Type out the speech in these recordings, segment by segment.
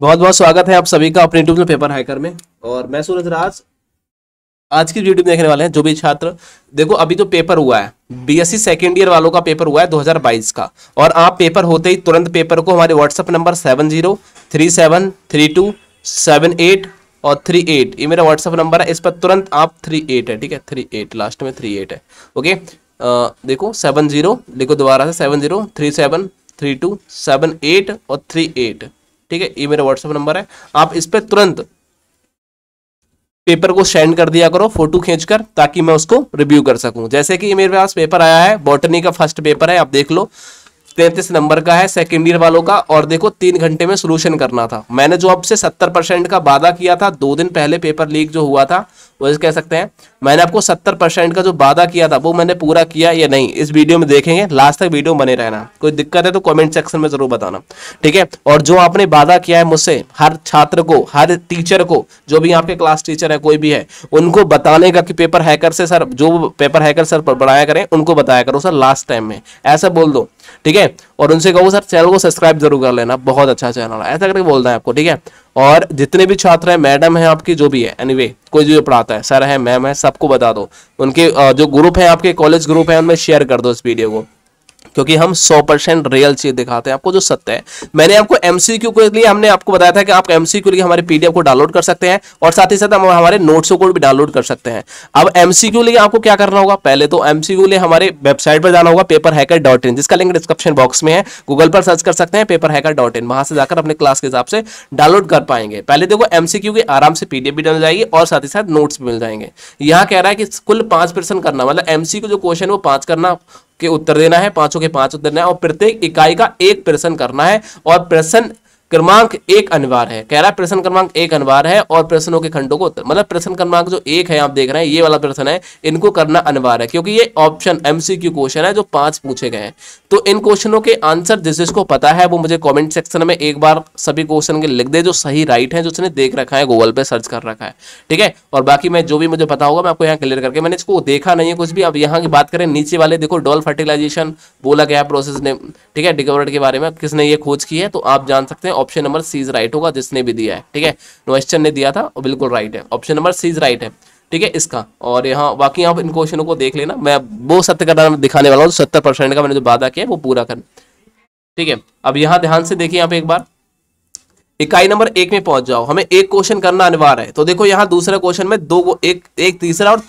बहुत बहुत स्वागत है आप सभी का अपने यूट्यूब पेपर हैकर में और मैं सूरज राज आज की वीडियो में देखने वाले हैं जो भी छात्र देखो अभी जो तो पेपर हुआ है बीएससी सेकेंड ईयर वालों का पेपर हुआ है 2022 का और आप पेपर होते ही तुरंत पेपर को हमारे WhatsApp number seven zero three seven three two seven eight और थ्री एट ये मेरा व्हाट्सएप नंबर है इस पर तुरंत आप थ्री एट है ठीक है थ्री एट लास्ट में थ्री एट है ओके आ, देखो सेवन जीरो लिखो दोबारा से seven zero three seven three two seven eight और थ्री एट ठीक है ये मेरा व्हाट्सएप नंबर है आप इस पर तुरंत पेपर को सेंड कर दिया करो फोटो खींचकर ताकि मैं उसको रिव्यू कर सकूं जैसे कि मेरे पास पेपर आया है बॉटनी का फर्स्ट पेपर है आप देख लो तैतीस नंबर का है सेकेंड ईयर वालों का और देखो तीन घंटे में सोल्यूशन करना था मैंने जो आपसे सत्तर परसेंट का वादा किया था दो दिन पहले पेपर लीक जो हुआ था वैसे कह सकते हैं मैंने आपको सत्तर परसेंट का जो वादा किया था वो मैंने पूरा किया या नहीं इस वीडियो में देखेंगे लास्ट तक वीडियो बने रहना कोई दिक्कत है तो कमेंट सेक्शन में जरूर बताना ठीक है और जो आपने वादा किया है मुझसे हर छात्र को हर टीचर को जो भी आपके क्लास टीचर है कोई भी है उनको बताने का कि पेपर हैकर से सर जो पेपर हैकर सर बनाया करें उनको बताया करो सर लास्ट टाइम में ऐसा बोल दो ठीक है और उनसे कहो सर चैनल को सब्सक्राइब जरूर कर लेना बहुत अच्छा चैनल है ऐसा करके बोलना है आपको ठीक है और जितने भी छात्र हैं मैडम है आपकी जो भी है एनीवे anyway, कोई जो पढ़ाता है सर है मैम है सबको बता दो उनके जो ग्रुप है आपके कॉलेज ग्रुप है उनमें शेयर कर दो इस वीडियो को क्योंकि हम 100% रियल चीज दिखाते हैं आपको जो सत्य है मैंने आपको एमसीक्यू के लिए हमने आपको बताया था कि आप एमसीक्यू लिए हमारे पीडीएफ को डाउनलोड कर सकते हैं और साथ ही साथ हम हमारे नोट्सों को भी डाउनलोड कर सकते हैं अब एमसीक्यू लिए आपको क्या करना होगा पहले तो एमसीक्यू लिए हमारे वेबसाइट पर जाना होगा पेपर हैकर डॉट इन जिसका लिंक डिस्क्रिप्शन बॉक्स में है गूगल पर सर्च कर सकते हैं पेपर हैकर डॉट इन वहां से जाकर अपने क्लास के हिसाब से डाउनलोड कर पाएंगे पहले देखो एमसीक्यू के आराम से पीडीएफ भी मिल जाएगी और साथ ही साथ नोट्स भी मिल जाएंगे यहाँ कह रहा है कि कुल पांच परसेंट करना मतलब एमसीक्यू जो क्वेश्चन वो पांच करना के उत्तर देना है पांचों के पांच उत्तर देना है और प्रत्येक इकाई का एक प्रश्न करना है और प्रश्न क्रमांक एक अनिवार्य है कह रहा है प्रश्न क्रमांक एक अनिवार्य है और प्रश्नों के खंडों को मतलब प्रश्न क्रमांक जो एक है आप देख रहे हैं ये वाला प्रश्न है इनको करना अनिवार्य है क्योंकि ये ऑप्शन एमसीक्यू क्वेश्चन है जो पांच पूछे गए हैं तो इन क्वेश्चनों के आंसर जिस जिसको पता है वो मुझे कॉमेंट सेक्शन में एक बार सभी क्वेश्चन के लिख दे जो सही राइट है जो उसने देख रखा है गूगल पे सर्च कर रखा है ठीक है और बाकी मैं जो भी मुझे पता होगा मैं आपको यहाँ क्लियर करके मैंने इसको देखा नहीं है कुछ भी अब यहाँ की बात करें नीचे वाले देखो डॉल फर्टिलाइजेशन बोला गया प्रोसेस ने ठीक है डिकवर्ड के बारे में किसने ये खोज की है तो आप जान सकते हैं option number C is right होगा जिसने भी दिया है ठीक है क्वेश्चन ने दिया था बिल्कुल राइट है option number C is right है ठीक है इसका और यहाँ बाकी आप इन क्वेश्चनों को देख लेना मैं वो सत्य का दिखाने वाला हूँ सत्तर परसेंट का मैंने जो वादा किया वो पूरा कर ठीक है अब यहाँ ध्यान से देखिए यहाँ पे एक बार इकाई नंबर एक में पहुंच जाओ हमें एक क्वेश्चन करना अनिवार्य है तो देखो यहाँ दूसरा क्वेश्चन में दो एक एक तीसरा और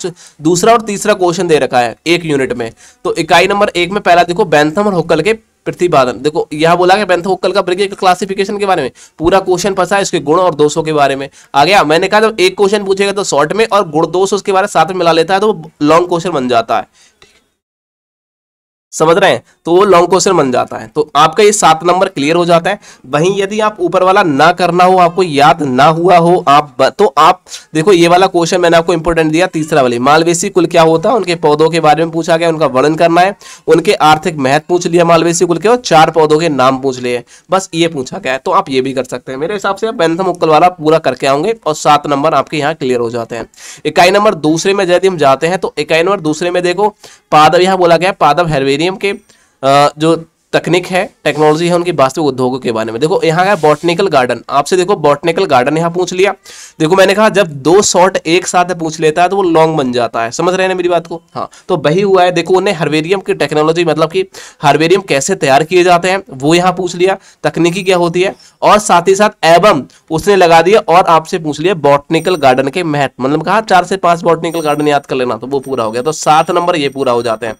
दूसरा और तीसरा क्वेश्चन दे रखा है एक यूनिट में तो इकाई नंबर एक में पहला देखो बैंथम और हुक्कल के प्रतिपादन देखो यह बोला गया का क्लासिफिकेशन के बारे में पूरा क्वेश्चन फंसा है इसके गुण और दोषों के बारे में आ गया हाँ, मैंने कहा जब एक क्वेश्चन पूछेगा तो शॉर्ट में और गुण दोष उसके बारे साथ में मिला लेता है तो लॉन्ग क्वेश्चन बन जाता है समझ रहे हैं तो वो लॉन्ग क्वेश्चन बन जाता है तो आपका ये सात नंबर क्लियर हो जाता है वहीं यदि आप ऊपर वाला ना करना हो आपको याद ना हुआ हो आप तो आप देखो ये वाला क्वेश्चन मैंने आपको इंपोर्टेंट दिया तीसरा वाले मालवेसी कुल क्या होता है उनके पौधों के बारे में पूछा गया उनका वर्णन करना है उनके आर्थिक महत्व पूछ लिया मालवेसी कुल के और चार पौधों के नाम पूछ लिए बस ये पूछा गया है तो आप ये भी कर सकते हैं मेरे हिसाब से आप बैंथम उक्कल वाला पूरा करके आऊंगे और सात नंबर आपके यहाँ क्लियर हो जाते हैं इकाई नंबर दूसरे में यदि हम जाते हैं तो इकाई नंबर दूसरे में देखो पादव यहाँ बोला गया पादव हेरवे एक्वेरियम के जो तकनीक है टेक्नोलॉजी है उनकी वास्तविक उद्योगों के बारे में देखो यहाँ का बॉटनिकल गार्डन आपसे देखो बॉटनिकल गार्डन यहाँ पूछ लिया देखो मैंने कहा जब दो शॉर्ट एक साथ पूछ लेता है तो वो लॉन्ग बन जाता है समझ रहे हैं मेरी बात को हाँ तो वही हुआ है देखो उन्हें हार्वेरियम की टेक्नोलॉजी मतलब कि हार्वेरियम कैसे तैयार किए जाते हैं वो यहाँ पूछ लिया तकनीकी क्या होती है और साथ ही साथ एबम उसने लगा दिया और आपसे पूछ लिया बॉटनिकल गार्डन के महत्व मतलब कहा चार से पांच बॉटनिकल गार्डन याद कर लेना तो वो पूरा हो गया तो सात नंबर ये पूरा हो जाते हैं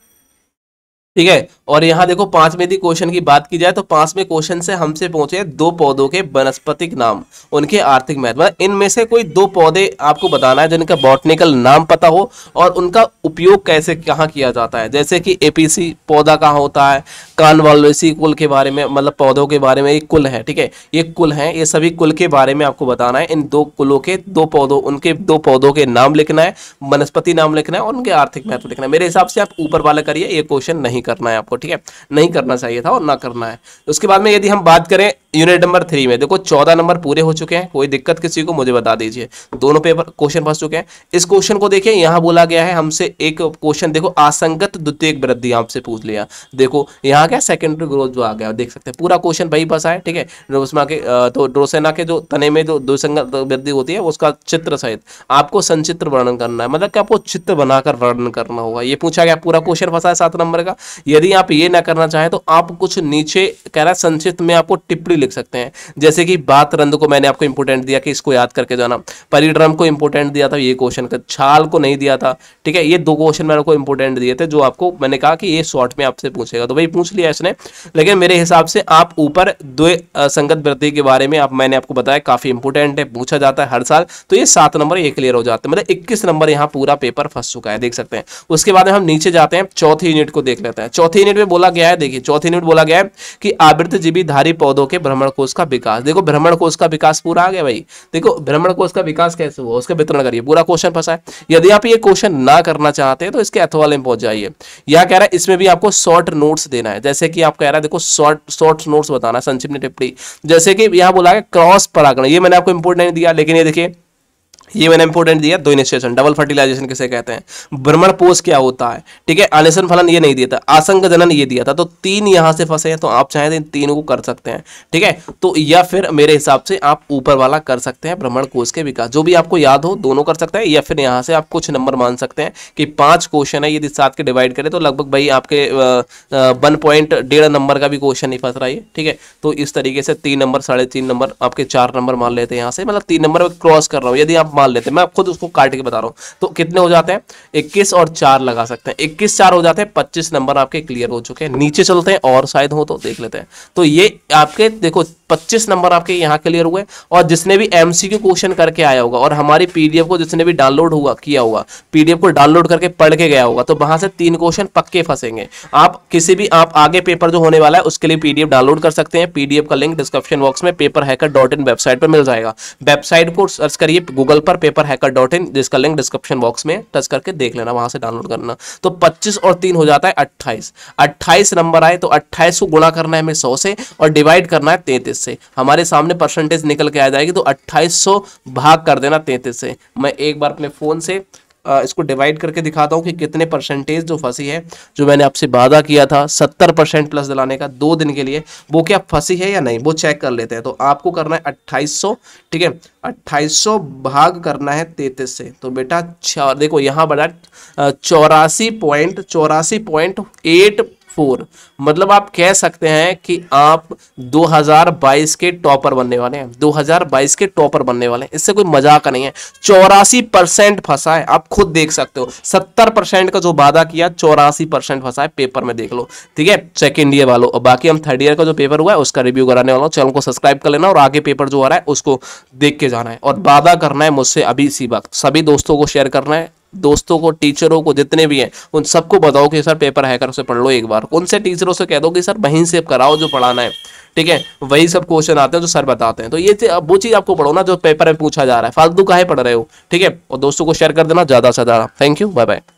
ठीक है और यहाँ देखो पांच में यदि क्वेश्चन की बात की जाए तो पांच में क्वेश्चन से हमसे पहुंचे दो पौधों के वनस्पतिक नाम उनके आर्थिक महत्व मतलब इनमें से कोई दो पौधे आपको बताना है जिनका बॉटनिकल नाम पता हो और उनका उपयोग कैसे कहाँ किया जाता है जैसे कि एपीसी पौधा कहाँ होता है कानवालोसी कुल के बारे में मतलब पौधों के बारे में एक कुल है ठीक है ये कुल है ये सभी कुल के बारे में आपको बताना है इन दो कुलों के दो पौधों उनके दो पौधों के नाम लिखना है वनस्पति नाम लिखना है और उनके आर्थिक महत्व लिखना है मेरे हिसाब से आप ऊपर वाला करिए ये क्वेश्चन नहीं करना है आपको ठीक है नहीं करना चाहिए था और ना करना है तो उसके बाद में यदि हम बात करें यूनिट नंबर थ्री में देखो चौदह नंबर पूरे हो चुके हैं कोई दिक्कत किसी को मुझे बता दीजिए दोनों पेपर क्वेश्चन फंस चुके हैं इस क्वेश्चन को देखिए यहाँ बोला गया है हमसे एक क्वेश्चन देखो आसंगत द्वितीय वृद्धि आपसे पूछ लिया देखो यहाँ क्या सेकेंडरी ग्रोथ जो आ गया देख सकते हैं पूरा क्वेश्चन वही फंसा है ठीक है रोसमा के तो ड्रोसेना के जो तने में जो द्विसंगत वृद्धि होती है उसका चित्र सहित आपको संचित्र वर्णन करना है मतलब कि आपको चित्र बनाकर वर्णन करना होगा ये पूछा गया पूरा क्वेश्चन फंसा है सात नंबर का यदि आप ये ना करना चाहें तो आप कुछ नीचे कह रहे हैं संचित में आपको टिप्पणी भी लिख सकते हैं जैसे कि बात रंध को मैंने आपको इंपोर्टेंट दिया कि इसको याद करके जाना परिड्रम को इंपोर्टेंट दिया था ये क्वेश्चन का छाल को नहीं दिया था ठीक है ये दो क्वेश्चन मैंने आपको इंपोर्टेंट दिए थे जो आपको मैंने कहा कि ये शॉर्ट में आपसे पूछेगा तो भाई पूछ लिया इसने लेकिन मेरे हिसाब से आप ऊपर द्वे संगत वृद्धि के बारे में आप मैंने आपको बताया काफ़ी इंपोर्टेंट है पूछा जाता है हर साल तो ये सात नंबर ये क्लियर हो जाते हैं मतलब इक्कीस नंबर यहाँ पूरा पेपर फंस चुका है देख सकते हैं उसके बाद हम नीचे जाते हैं चौथी यूनिट को देख लेते हैं चौथी यूनिट में बोला गया है देखिए चौथी यूनिट बोला गया है कि आवृत जीवी धारी पौधों के भ्रमण कोष का विकास देखो भ्रमण कोष का विकास पूरा आ गया भाई देखो भ्रमण कोष का विकास कैसे हुआ उसका वितरण करिए पूरा क्वेश्चन फंसा है यदि आप ये क्वेश्चन ना करना चाहते हैं तो इसके एथो वाले में पहुंच जाइए यह कह रहा है इसमें भी आपको शॉर्ट नोट्स देना है जैसे कि आप कह रहा है देखो शॉर्ट शॉर्ट नोट्स बताना संक्षिप्त टिप्पणी जैसे कि यहाँ बोला क्रॉस परागण ये मैंने आपको इंपोर्टेंट दिया लेकिन ये देखिए ये मैंने इंपोर्टेंट दिया दो इनिशिएशन डबल फर्टिलाइजेशन किसे कहते हैं भ्रमण पोष क्या होता है ठीक है आनेशन फलन ये नहीं दिया था आसंग जनन ये दिया था तो तीन यहां से फंसे हैं तो आप चाहें तो इन तीनों को कर सकते हैं ठीक है तो या फिर मेरे हिसाब से आप ऊपर वाला कर सकते हैं भ्रमण कोष के विकास जो भी आपको याद हो दोनों कर सकते हैं या फिर यहाँ से आप कुछ नंबर मान सकते हैं कि पाँच क्वेश्चन है यदि सात के डिवाइड करें तो लगभग भाई आपके वन पॉइंट डेढ़ नंबर का भी क्वेश्चन नहीं फंस रहा है ठीक है तो इस तरीके से तीन नंबर साढ़े तीन नंबर आपके चार नंबर मान लेते हैं यहाँ से मतलब तीन नंबर क्रॉस कर रहा हूँ यदि आप मान लेते हैं मैं खुद उसको काट के बता रहा हूँ तो कितने हो जाते हैं इक्कीस और चार लगा सकते हैं इक्कीस चार हो जाते हैं पच्चीस नंबर आपके क्लियर हो चुके हैं नीचे चलते हैं और शायद हो तो देख लेते हैं तो ये आपके देखो पच्चीस नंबर आपके यहाँ क्लियर हुए और जिसने भी एमसीक्यू क्वेश्चन करके आया होगा और हमारी पीडीएफ को जिसने भी डाउनलोड हुआ किया होगा पीडीएफ को डाउनलोड करके पढ़ के गया होगा तो वहां से तीन क्वेश्चन पक्के फंसेंगे आप किसी भी आप आगे पेपर जो होने वाला है उसके लिए पीडीएफ डाउनलोड कर सकते हैं पीडीएफ का लिंक डिस्क्रिप्शन बॉक्स में paper hacker dot in website पर मिल जाएगा वेबसाइट को सर्च करिए Google paper paper hacker dot in जिसका लिंक डिस्क्रिप्शन बॉक्स में टच करके देख लेना वहां से डाउनलोड करना तो पच्चीस और तीन हो जाता है अट्ठाईस अट्ठाईस नंबर आए तो अट्ठाईस को गुणा करना है हमें सौ से और डिवाइड करना है तैंतीस से हमारे सामने परसेंटेज निकल के आ जाएगी तो अट्ठाईस भाग कर देना तैंतीस से मैं एक बार अपने फ़ोन से इसको डिवाइड करके दिखाता हूँ कि कितने परसेंटेज जो फंसी है जो मैंने आपसे वादा किया था सत्तर परसेंट प्लस दिलाने का दो दिन के लिए वो क्या फंसी है या नहीं वो चेक कर लेते हैं तो आपको करना है अट्ठाईस ठीक है अट्ठाईस भाग करना है तैतीस से तो बेटा देखो यहाँ बना चौरासी पॉइंट चौरासी पॉइंट एट फोर मतलब आप कह सकते हैं कि आप 2022 के टॉपर बनने वाले हैं 2022 के टॉपर बनने वाले हैं इससे कोई मजाक नहीं है चौरासी परसेंट फंसा है आप खुद देख सकते हो सत्तर परसेंट का जो वादा किया चौरासी परसेंट फंसा है पेपर में देख लो ठीक है सेकेंड ईयर वालों और बाकी हम थर्ड ईयर का जो पेपर हुआ है उसका रिव्यू कराने वाला हूँ चैनल को सब्सक्राइब कर लेना और आगे पेपर जो आ रहा है उसको देख के जाना है और वादा करना है मुझसे अभी इसी वक्त सभी दोस्तों को शेयर करना है दोस्तों को टीचरों को जितने भी हैं उन सबको बताओ कि सर पेपर हैकर से पढ़ लो एक बार उनसे से टीचरों से कह दो कि सर वहीं से कराओ जो पढ़ाना है ठीक है वही सब क्वेश्चन आते हैं जो सर बताते हैं तो ये वो चीज़ आपको पढ़ो ना जो पेपर में पूछा जा रहा है फालतू काहे पढ़ रहे हो ठीक है और दोस्तों को शेयर कर देना ज़्यादा से ज़्यादा थैंक यू बाय बाय